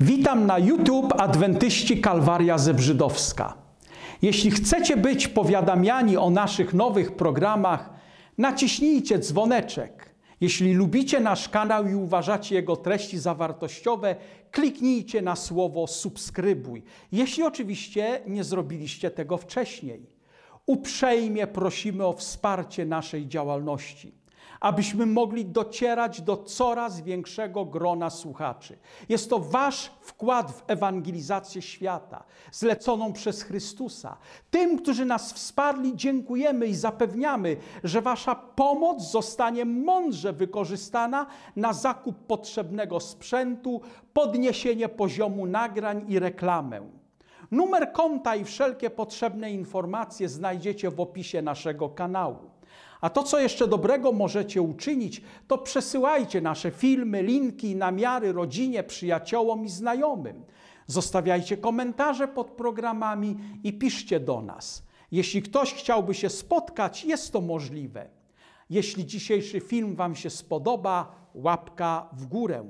Witam na YouTube Adwentyści Kalwaria Zebrzydowska. Jeśli chcecie być powiadamiani o naszych nowych programach, naciśnijcie dzwoneczek. Jeśli lubicie nasz kanał i uważacie jego treści za wartościowe, kliknijcie na słowo subskrybuj, jeśli oczywiście nie zrobiliście tego wcześniej. Uprzejmie prosimy o wsparcie naszej działalności abyśmy mogli docierać do coraz większego grona słuchaczy. Jest to wasz wkład w ewangelizację świata, zleconą przez Chrystusa. Tym, którzy nas wsparli, dziękujemy i zapewniamy, że wasza pomoc zostanie mądrze wykorzystana na zakup potrzebnego sprzętu, podniesienie poziomu nagrań i reklamę. Numer konta i wszelkie potrzebne informacje znajdziecie w opisie naszego kanału. A to, co jeszcze dobrego możecie uczynić, to przesyłajcie nasze filmy, linki i namiary rodzinie, przyjaciołom i znajomym. Zostawiajcie komentarze pod programami i piszcie do nas. Jeśli ktoś chciałby się spotkać, jest to możliwe. Jeśli dzisiejszy film Wam się spodoba, łapka w górę.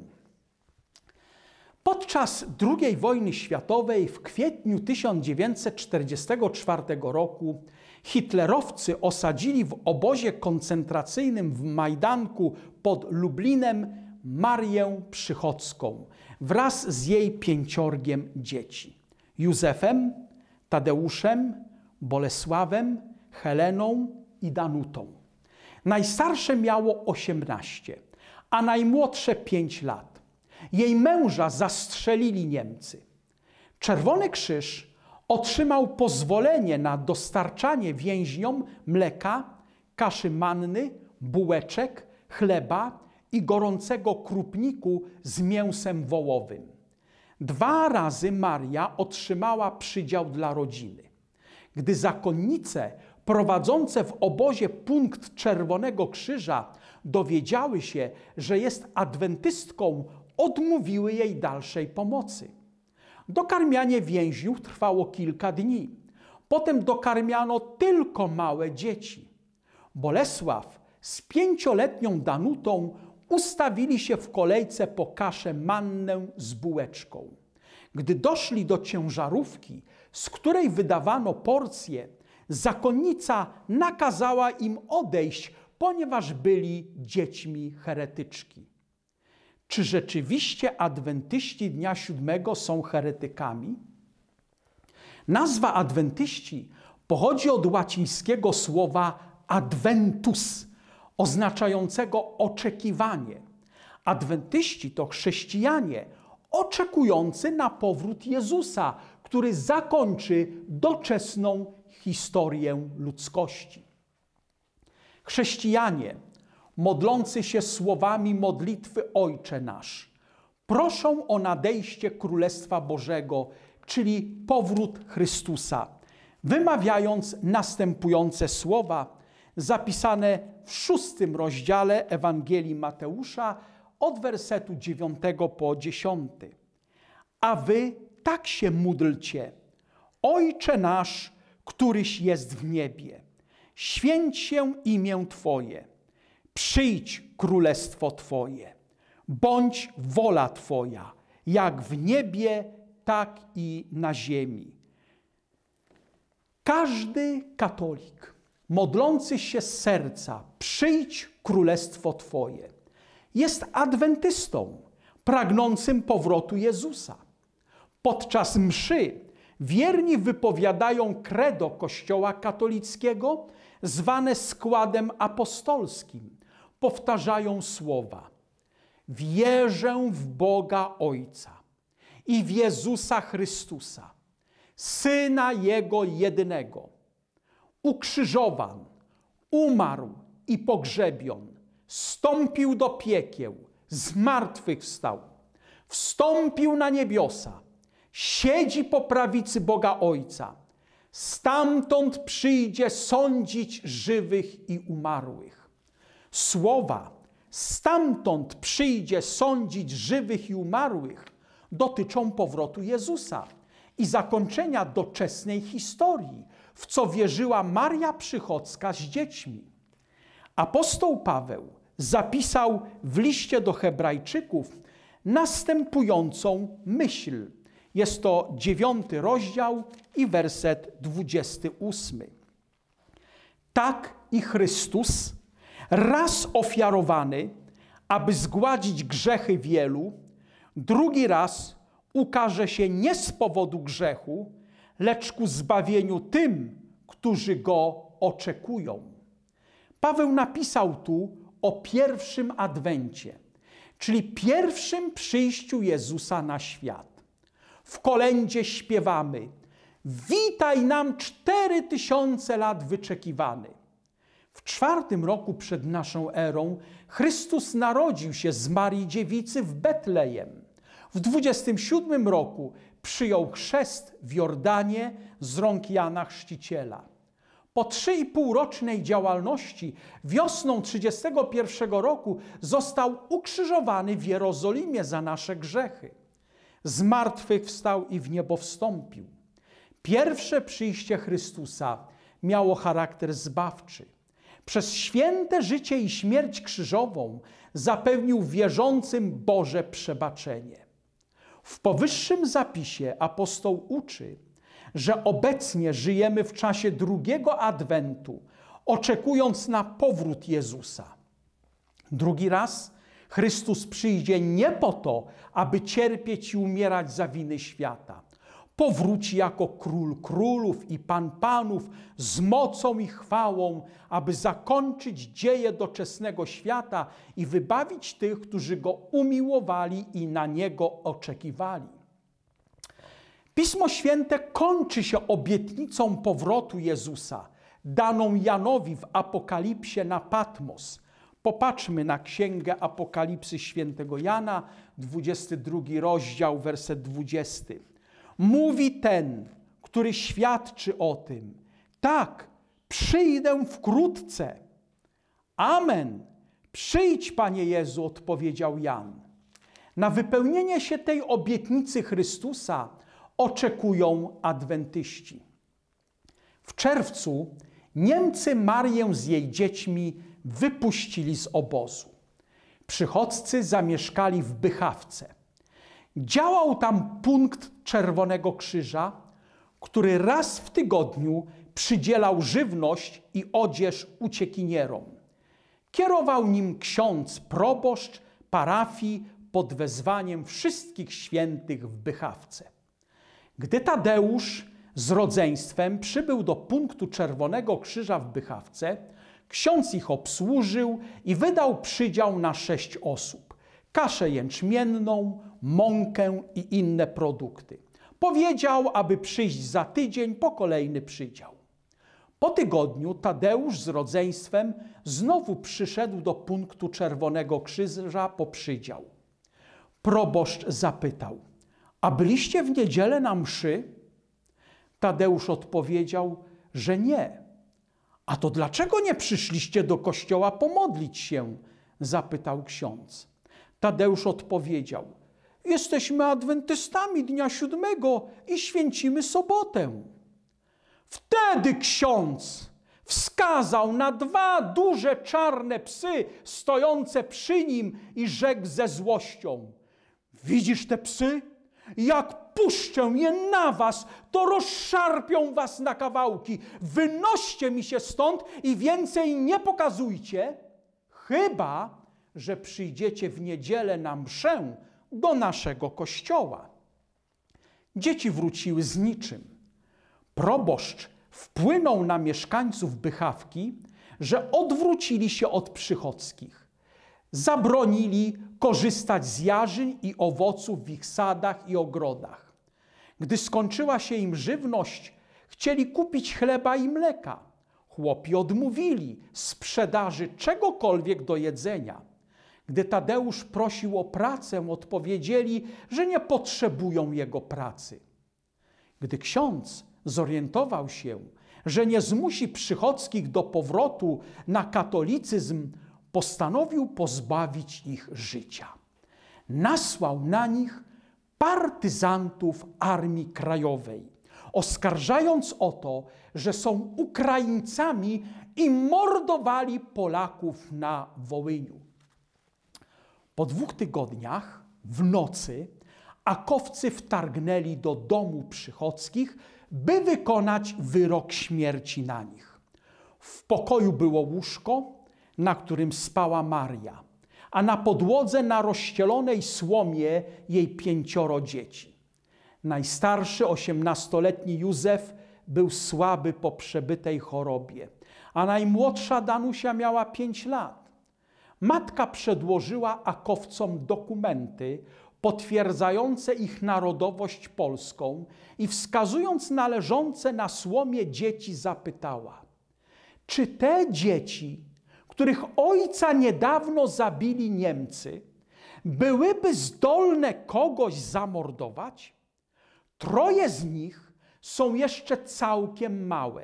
Podczas II wojny światowej w kwietniu 1944 roku hitlerowcy osadzili w obozie koncentracyjnym w Majdanku pod Lublinem Marię Przychodzką wraz z jej pięciorgiem dzieci: Józefem, Tadeuszem, Bolesławem, Heleną i Danutą. Najstarsze miało 18, a najmłodsze 5 lat. Jej męża zastrzelili Niemcy. Czerwony Krzyż otrzymał pozwolenie na dostarczanie więźniom mleka, kaszy manny, bułeczek, chleba i gorącego krupniku z mięsem wołowym. Dwa razy Maria otrzymała przydział dla rodziny. Gdy zakonnice prowadzące w obozie punkt Czerwonego Krzyża dowiedziały się, że jest adwentystką odmówiły jej dalszej pomocy. Dokarmianie więźniów trwało kilka dni. Potem dokarmiano tylko małe dzieci. Bolesław z pięcioletnią Danutą ustawili się w kolejce po kaszę mannę z bułeczką. Gdy doszli do ciężarówki, z której wydawano porcje, zakonnica nakazała im odejść, ponieważ byli dziećmi heretyczki czy rzeczywiście adwentyści dnia siódmego są heretykami? Nazwa adwentyści pochodzi od łacińskiego słowa adventus, oznaczającego oczekiwanie. Adwentyści to chrześcijanie oczekujący na powrót Jezusa, który zakończy doczesną historię ludzkości. Chrześcijanie modlący się słowami modlitwy Ojcze nasz. Proszą o nadejście Królestwa Bożego, czyli powrót Chrystusa, wymawiając następujące słowa zapisane w szóstym rozdziale Ewangelii Mateusza od wersetu dziewiątego po dziesiąty. A wy tak się módlcie. Ojcze nasz, któryś jest w niebie, święć się imię Twoje Przyjdź królestwo Twoje, bądź wola Twoja, jak w niebie, tak i na ziemi. Każdy katolik modlący się z serca, przyjdź królestwo Twoje, jest adwentystą pragnącym powrotu Jezusa. Podczas mszy wierni wypowiadają kredo Kościoła katolickiego zwane składem apostolskim powtarzają słowa: Wierzę w Boga Ojca i w Jezusa Chrystusa, syna Jego jedynego, ukrzyżowan, umarł i pogrzebion, stąpił do piekieł, zmartwychwstał, wstąpił na niebiosa, siedzi po prawicy Boga Ojca. Stamtąd przyjdzie sądzić żywych i umarłych. Słowa stamtąd przyjdzie sądzić żywych i umarłych dotyczą powrotu Jezusa i zakończenia doczesnej historii, w co wierzyła Maria Przychodzka z dziećmi. Apostoł Paweł zapisał w liście do Hebrajczyków następującą myśl. Jest to dziewiąty rozdział i werset dwudziesty ósmy. Tak i Chrystus Raz ofiarowany, aby zgładzić grzechy wielu, drugi raz ukaże się nie z powodu grzechu, lecz ku zbawieniu tym, którzy go oczekują. Paweł napisał tu o pierwszym adwencie, czyli pierwszym przyjściu Jezusa na świat. W kolędzie śpiewamy: Witaj nam cztery tysiące lat wyczekiwany. W czwartym roku przed naszą erą Chrystus narodził się z Marii Dziewicy w Betlejem. W 27 roku przyjął chrzest w Jordanie z rąk Jana Chrzciciela. Po trzy i półrocznej działalności wiosną 31 roku został ukrzyżowany w Jerozolimie za nasze grzechy. Z martwych wstał i w niebo wstąpił. Pierwsze przyjście Chrystusa miało charakter zbawczy. Przez święte życie i śmierć krzyżową zapewnił wierzącym Boże przebaczenie. W powyższym zapisie apostoł uczy, że obecnie żyjemy w czasie drugiego adwentu, oczekując na powrót Jezusa. Drugi raz Chrystus przyjdzie nie po to, aby cierpieć i umierać za winy świata powróci jako król królów i pan panów z mocą i chwałą, aby zakończyć dzieje doczesnego świata i wybawić tych, którzy go umiłowali i na niego oczekiwali. Pismo Święte kończy się obietnicą powrotu Jezusa, daną Janowi w Apokalipsie na Patmos. Popatrzmy na Księgę Apokalipsy Świętego Jana, 22 rozdział, werset 20. Mówi ten, który świadczy o tym. Tak, przyjdę wkrótce. Amen. Przyjdź, Panie Jezu, odpowiedział Jan. Na wypełnienie się tej obietnicy Chrystusa oczekują adwentyści. W czerwcu Niemcy Marię z jej dziećmi wypuścili z obozu. Przychodcy zamieszkali w Bychawce. Działał tam punkt Czerwonego Krzyża, który raz w tygodniu przydzielał żywność i odzież uciekinierom. Kierował nim ksiądz proboszcz parafii pod wezwaniem wszystkich świętych w Bychawce. Gdy Tadeusz z rodzeństwem przybył do punktu Czerwonego Krzyża w Bychawce, ksiądz ich obsłużył i wydał przydział na sześć osób kaszę jęczmienną, mąkę i inne produkty. Powiedział, aby przyjść za tydzień po kolejny przydział. Po tygodniu Tadeusz z rodzeństwem znowu przyszedł do punktu Czerwonego Krzyża po przydział. Proboszcz zapytał: A byliście w niedzielę na mszy? Tadeusz odpowiedział, że nie. A to dlaczego nie przyszliście do kościoła pomodlić się? zapytał ksiądz. Tadeusz odpowiedział: Jesteśmy adwentystami dnia siódmego i święcimy sobotę. Wtedy ksiądz wskazał na dwa duże czarne psy stojące przy nim i rzekł ze złością: Widzisz te psy? Jak puszczę je na was, to rozszarpią was na kawałki. Wynoście mi się stąd i więcej nie pokazujcie, chyba że przyjdziecie w niedzielę na mszę do naszego kościoła. Dzieci wróciły z niczym. Proboszcz wpłynął na mieszkańców Bychawki, że odwrócili się od przychodzkich, Zabronili korzystać z jarzyń i owoców w ich sadach i ogrodach. Gdy skończyła się im żywność, chcieli kupić chleba i mleka. Chłopi odmówili sprzedaży czegokolwiek do jedzenia. Gdy Tadeusz prosił o pracę, odpowiedzieli, że nie potrzebują jego pracy. Gdy ksiądz zorientował się, że nie zmusi Przychodzkich do powrotu na katolicyzm, postanowił pozbawić ich życia. Nasłał na nich partyzantów Armii Krajowej, oskarżając o to, że są Ukraińcami i mordowali Polaków na Wołyniu. Po dwóch tygodniach w nocy akowcy wtargnęli do domu przychodskich, by wykonać wyrok śmierci na nich. W pokoju było łóżko, na którym spała Maria, a na podłodze na rozścielonej słomie jej pięcioro dzieci. Najstarszy, osiemnastoletni Józef był słaby po przebytej chorobie, a najmłodsza Danusia miała pięć lat. Matka przedłożyła akowcom dokumenty potwierdzające ich narodowość polską i wskazując należące na słomie dzieci zapytała: Czy te dzieci, których ojca niedawno zabili Niemcy, byłyby zdolne kogoś zamordować? Troje z nich są jeszcze całkiem małe.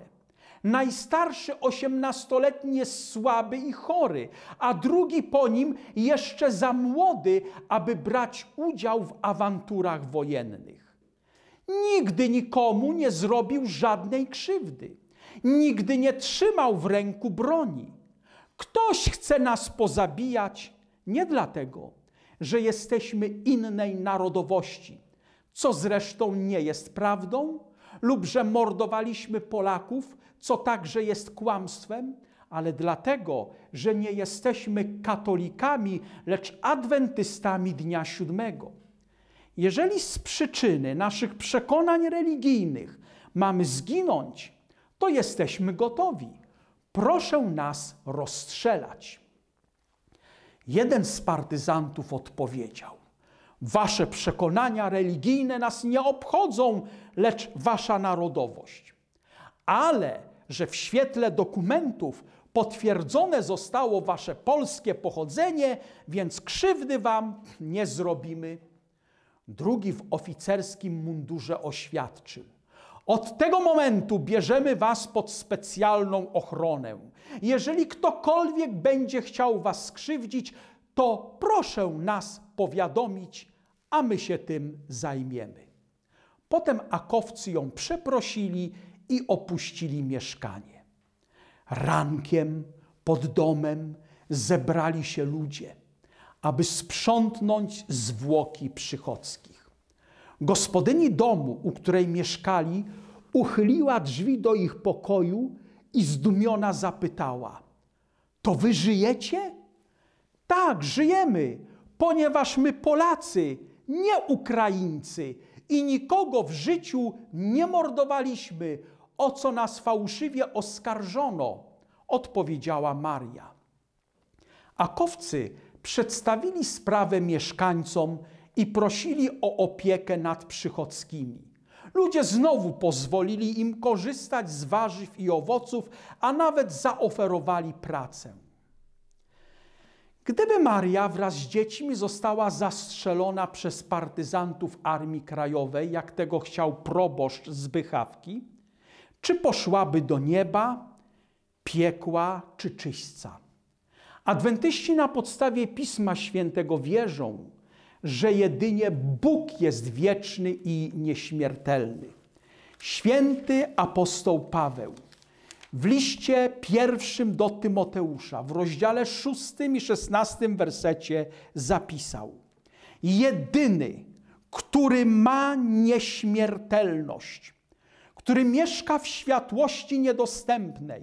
Najstarszy osiemnastoletni jest słaby i chory, a drugi po nim jeszcze za młody, aby brać udział w awanturach wojennych. Nigdy nikomu nie zrobił żadnej krzywdy. Nigdy nie trzymał w ręku broni. Ktoś chce nas pozabijać nie dlatego, że jesteśmy innej narodowości, co zresztą nie jest prawdą, lub że mordowaliśmy Polaków co także jest kłamstwem, ale dlatego, że nie jesteśmy katolikami, lecz adwentystami dnia siódmego. Jeżeli z przyczyny naszych przekonań religijnych mamy zginąć, to jesteśmy gotowi. Proszę nas rozstrzelać. Jeden z partyzantów odpowiedział: Wasze przekonania religijne nas nie obchodzą, lecz wasza narodowość. Ale że w świetle dokumentów potwierdzone zostało wasze polskie pochodzenie, więc krzywdy wam nie zrobimy. Drugi w oficerskim mundurze oświadczył. Od tego momentu bierzemy was pod specjalną ochronę. Jeżeli ktokolwiek będzie chciał was skrzywdzić, to proszę nas powiadomić, a my się tym zajmiemy. Potem akowcy ją przeprosili i opuścili mieszkanie. Rankiem pod domem zebrali się ludzie, aby sprzątnąć zwłoki przychodzkich. Gospodyni domu, u której mieszkali, uchyliła drzwi do ich pokoju i zdumiona zapytała: To wy żyjecie? Tak, żyjemy, ponieważ my Polacy, nie Ukraińcy i nikogo w życiu nie mordowaliśmy, o co nas fałszywie oskarżono, odpowiedziała Maria. Akowcy przedstawili sprawę mieszkańcom i prosili o opiekę nad przychodzkimi. Ludzie znowu pozwolili im korzystać z warzyw i owoców, a nawet zaoferowali pracę. Gdyby Maria wraz z dziećmi została zastrzelona przez partyzantów Armii Krajowej, jak tego chciał proboszcz z Bychawki, czy poszłaby do nieba, piekła czy czyśca. Adwentyści na podstawie Pisma Świętego wierzą, że jedynie Bóg jest wieczny i nieśmiertelny. Święty apostoł Paweł w liście pierwszym do Tymoteusza w rozdziale szóstym i szesnastym wersecie zapisał: Jedyny, który ma nieśmiertelność, który mieszka w światłości niedostępnej,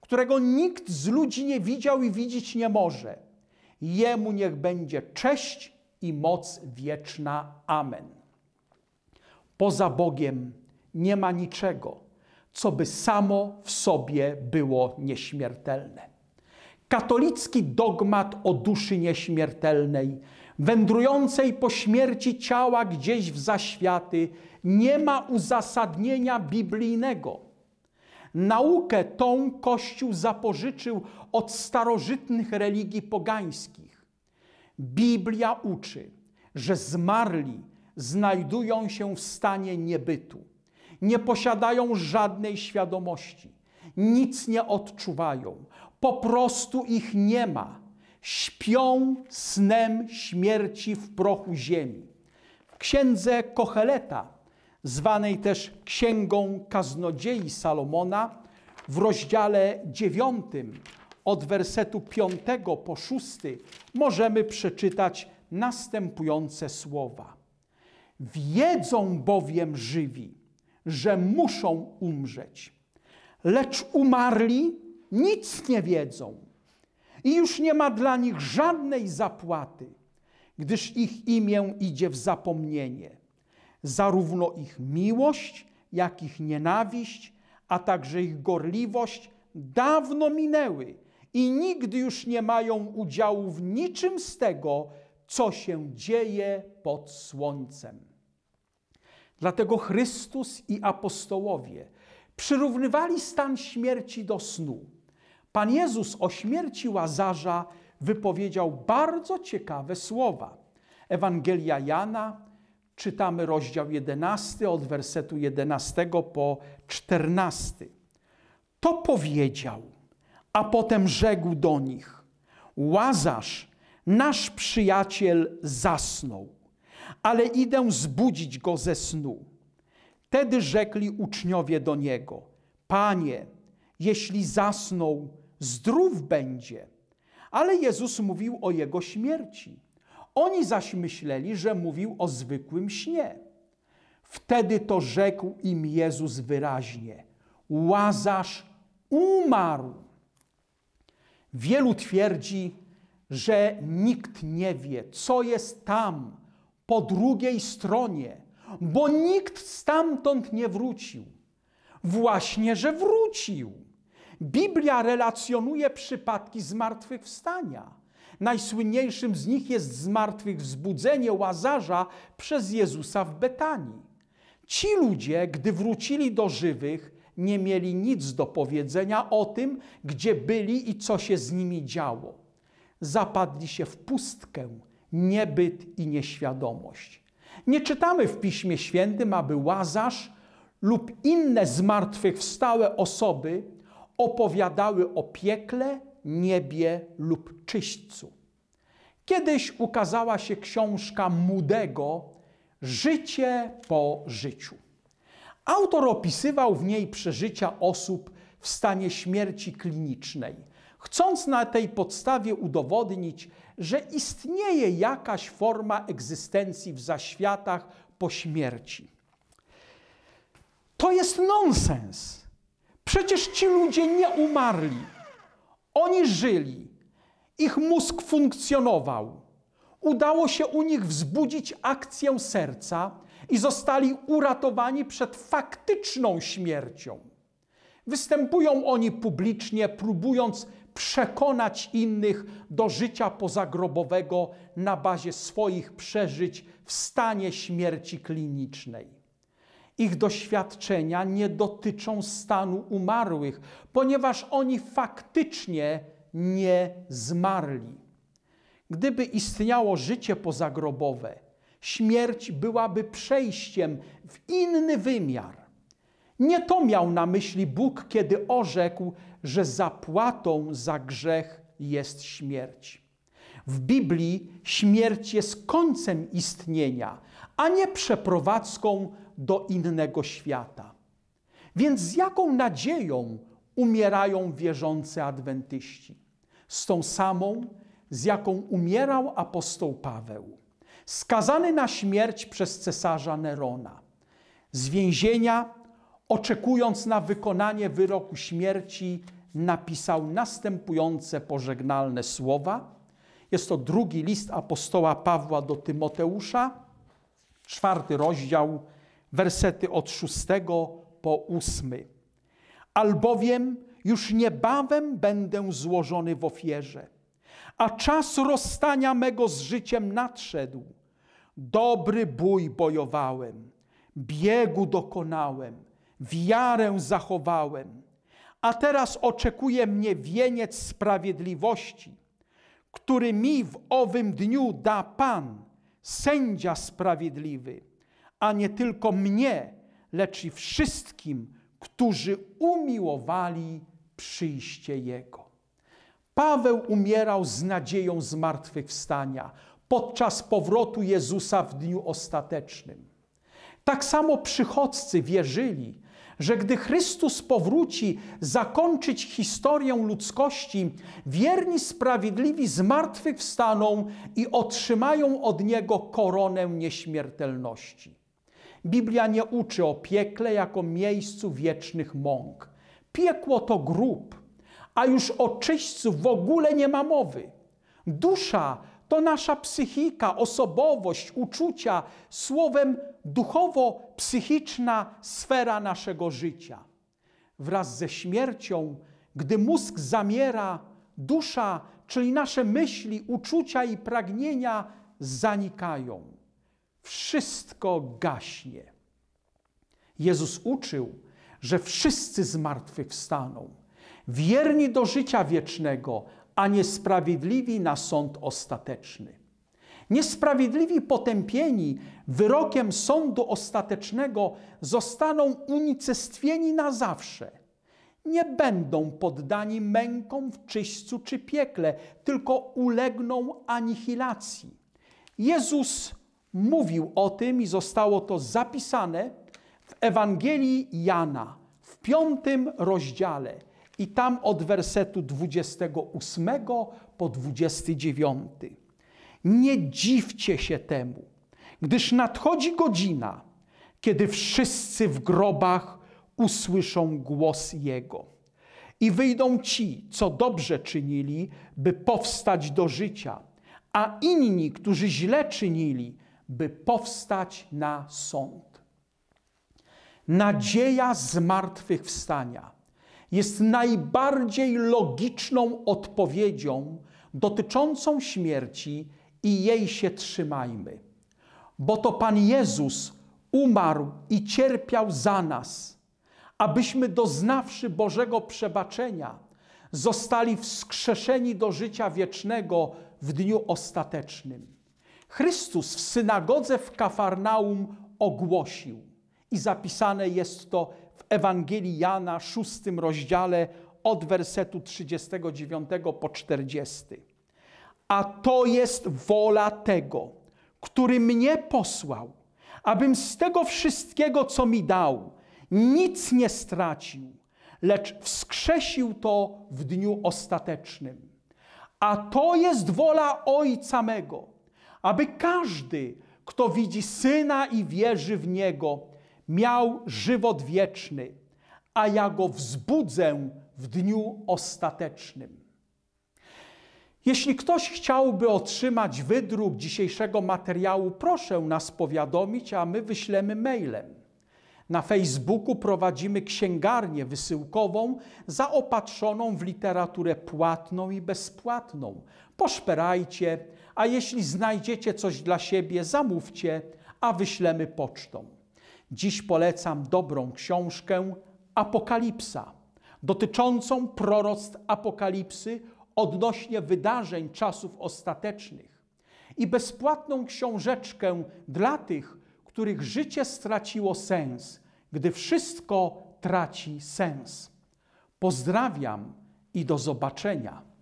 którego nikt z ludzi nie widział i widzieć nie może. Jemu niech będzie cześć i moc wieczna. Amen. Poza Bogiem nie ma niczego, co by samo w sobie było nieśmiertelne. Katolicki dogmat o duszy nieśmiertelnej wędrującej po śmierci ciała gdzieś w zaświaty, nie ma uzasadnienia biblijnego. Naukę tą Kościół zapożyczył od starożytnych religii pogańskich. Biblia uczy, że zmarli znajdują się w stanie niebytu, nie posiadają żadnej świadomości, nic nie odczuwają, po prostu ich nie ma śpią snem śmierci w prochu ziemi. W księdze Kocheleta, zwanej też Księgą Kaznodziei Salomona, w rozdziale dziewiątym od wersetu piątego po szósty możemy przeczytać następujące słowa. Wiedzą bowiem żywi, że muszą umrzeć, lecz umarli nic nie wiedzą i już nie ma dla nich żadnej zapłaty, gdyż ich imię idzie w zapomnienie. Zarówno ich miłość, jak ich nienawiść, a także ich gorliwość dawno minęły i nigdy już nie mają udziału w niczym z tego, co się dzieje pod słońcem. Dlatego Chrystus i apostołowie przyrównywali stan śmierci do snu. Pan Jezus o śmierci Łazarza wypowiedział bardzo ciekawe słowa. Ewangelia Jana, czytamy rozdział 11 od wersetu 11 po 14. To powiedział, a potem rzekł do nich: Łazarz, nasz przyjaciel, zasnął, ale idę zbudzić go ze snu. Tedy rzekli uczniowie do niego: Panie, jeśli zasnął, zdrów będzie. Ale Jezus mówił o jego śmierci. Oni zaś myśleli, że mówił o zwykłym śnie. Wtedy to rzekł im Jezus wyraźnie: Łazarz umarł. Wielu twierdzi, że nikt nie wie, co jest tam, po drugiej stronie, bo nikt stamtąd nie wrócił. Właśnie, że wrócił. Biblia relacjonuje przypadki zmartwychwstania. Najsłynniejszym z nich jest zmartwychwzbudzenie łazarza przez Jezusa w Betanii. Ci ludzie, gdy wrócili do żywych, nie mieli nic do powiedzenia o tym, gdzie byli i co się z nimi działo. Zapadli się w pustkę, niebyt i nieświadomość. Nie czytamy w Piśmie Świętym, aby łazarz lub inne zmartwychwstałe osoby opowiadały o piekle, niebie lub czyśćcu. Kiedyś ukazała się książka Mudego Życie po życiu. Autor opisywał w niej przeżycia osób w stanie śmierci klinicznej, chcąc na tej podstawie udowodnić, że istnieje jakaś forma egzystencji w zaświatach po śmierci. To jest nonsens. Przecież ci ludzie nie umarli. Oni żyli. Ich mózg funkcjonował. Udało się u nich wzbudzić akcję serca i zostali uratowani przed faktyczną śmiercią. Występują oni publicznie, próbując przekonać innych do życia pozagrobowego na bazie swoich przeżyć w stanie śmierci klinicznej. Ich doświadczenia nie dotyczą stanu umarłych, ponieważ oni faktycznie nie zmarli. Gdyby istniało życie pozagrobowe, śmierć byłaby przejściem w inny wymiar. Nie to miał na myśli Bóg, kiedy orzekł, że zapłatą za grzech jest śmierć. W Biblii śmierć jest końcem istnienia, a nie przeprowadzką do innego świata. Więc z jaką nadzieją umierają wierzący adwentyści? Z tą samą, z jaką umierał apostoł Paweł, skazany na śmierć przez cesarza Nerona, z więzienia, oczekując na wykonanie wyroku śmierci, napisał następujące pożegnalne słowa. Jest to drugi list apostoła Pawła do Tymoteusza, czwarty rozdział, wersety od 6 po 8. Albowiem już niebawem będę złożony w ofierze, a czas rozstania mego z życiem nadszedł. Dobry bój bojowałem, biegu dokonałem, wiarę zachowałem, a teraz oczekuje mnie wieniec sprawiedliwości, który mi w owym dniu da Pan, sędzia sprawiedliwy a nie tylko mnie, lecz i wszystkim, którzy umiłowali przyjście Jego. Paweł umierał z nadzieją zmartwychwstania podczas powrotu Jezusa w dniu ostatecznym. Tak samo przychodcy wierzyli, że gdy Chrystus powróci zakończyć historię ludzkości, wierni sprawiedliwi zmartwychwstaną i otrzymają od Niego koronę nieśmiertelności. Biblia nie uczy o piekle jako miejscu wiecznych mąk. Piekło to grób, a już o czyśćcu w ogóle nie ma mowy. Dusza to nasza psychika, osobowość, uczucia, słowem duchowo-psychiczna sfera naszego życia. Wraz ze śmiercią, gdy mózg zamiera, dusza, czyli nasze myśli, uczucia i pragnienia zanikają wszystko gaśnie. Jezus uczył, że wszyscy zmartwychwstaną, wierni do życia wiecznego, a niesprawiedliwi na sąd ostateczny. Niesprawiedliwi potępieni wyrokiem sądu ostatecznego zostaną unicestwieni na zawsze. Nie będą poddani mękom w czyśćcu czy piekle, tylko ulegną anihilacji. Jezus mówił o tym i zostało to zapisane w Ewangelii Jana w piątym rozdziale i tam od wersetu 28 po 29. Nie dziwcie się temu, gdyż nadchodzi godzina, kiedy wszyscy w grobach usłyszą głos Jego. I wyjdą ci, co dobrze czynili, by powstać do życia, a inni, którzy źle czynili, by powstać na sąd. Nadzieja zmartwychwstania jest najbardziej logiczną odpowiedzią dotyczącą śmierci i jej się trzymajmy, bo to Pan Jezus umarł i cierpiał za nas, abyśmy doznawszy Bożego przebaczenia, zostali wskrzeszeni do życia wiecznego w dniu ostatecznym. Chrystus w synagodze w Kafarnaum ogłosił. I zapisane jest to w Ewangelii Jana, szóstym rozdziale, od wersetu 39 po 40. A to jest wola tego, który mnie posłał, abym z tego wszystkiego, co mi dał, nic nie stracił, lecz wskrzesił to w dniu ostatecznym. A to jest wola Ojca mego, aby każdy, kto widzi Syna i wierzy w Niego, miał żywot wieczny, a ja go wzbudzę w dniu ostatecznym. Jeśli ktoś chciałby otrzymać wydruk dzisiejszego materiału, proszę nas powiadomić, a my wyślemy mailem. Na Facebooku prowadzimy księgarnię wysyłkową zaopatrzoną w literaturę płatną i bezpłatną. Poszperajcie, a jeśli znajdziecie coś dla siebie, zamówcie, a wyślemy pocztą. Dziś polecam dobrą książkę Apokalipsa, dotyczącą proroctw Apokalipsy odnośnie wydarzeń czasów ostatecznych i bezpłatną książeczkę dla tych, których życie straciło sens, gdy wszystko traci sens. Pozdrawiam i do zobaczenia.